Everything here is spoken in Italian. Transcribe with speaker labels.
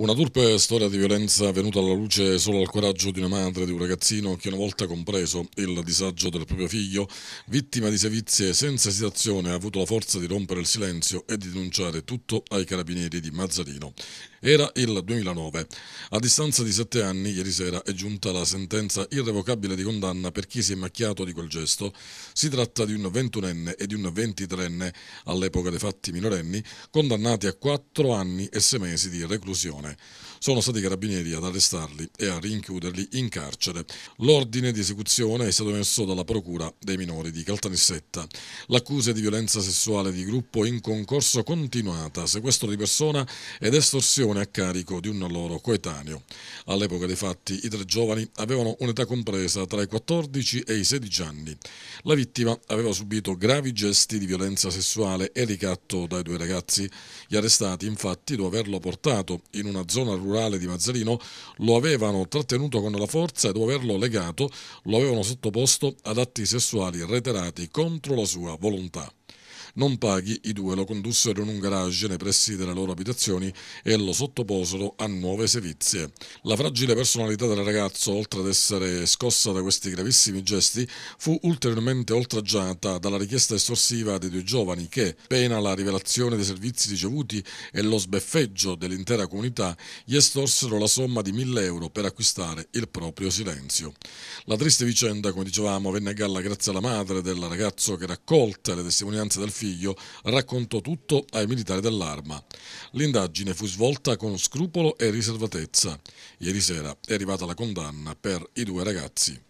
Speaker 1: Una turpe storia di violenza venuta alla luce solo al coraggio di una madre di un ragazzino che una volta compreso il disagio del proprio figlio, vittima di sevizie senza esitazione, ha avuto la forza di rompere il silenzio e di denunciare tutto ai carabinieri di Mazzarino. Era il 2009. A distanza di sette anni, ieri sera è giunta la sentenza irrevocabile di condanna per chi si è macchiato di quel gesto. Si tratta di un ventunenne e di un ventitrenne, all'epoca dei fatti minorenni, condannati a quattro anni e sei mesi di reclusione. Leone. Sono stati i carabinieri ad arrestarli e a rinchiuderli in carcere. L'ordine di esecuzione è stato emesso dalla Procura dei minori di Caltanissetta. L'accusa di violenza sessuale di gruppo in concorso continuata, sequestro di persona ed estorsione a carico di un loro coetaneo. All'epoca dei fatti i tre giovani avevano un'età compresa tra i 14 e i 16 anni. La vittima aveva subito gravi gesti di violenza sessuale e ricatto dai due ragazzi. Gli arrestati infatti, dopo averlo portato in una una zona rurale di Mazzarino, lo avevano trattenuto con la forza e dopo averlo legato lo avevano sottoposto ad atti sessuali reiterati contro la sua volontà non paghi, i due lo condussero in un garage nei pressi delle loro abitazioni e lo sottoposero a nuove sevizie. La fragile personalità del ragazzo, oltre ad essere scossa da questi gravissimi gesti, fu ulteriormente oltraggiata dalla richiesta estorsiva dei due giovani che, pena la rivelazione dei servizi ricevuti e lo sbeffeggio dell'intera comunità, gli estorsero la somma di 1000 euro per acquistare il proprio silenzio. La triste vicenda, come dicevamo, venne a galla grazie alla madre del ragazzo che raccolte le testimonianze del figlio figlio, raccontò tutto ai militari dell'arma. L'indagine fu svolta con scrupolo e riservatezza. Ieri sera è arrivata la condanna per i due ragazzi.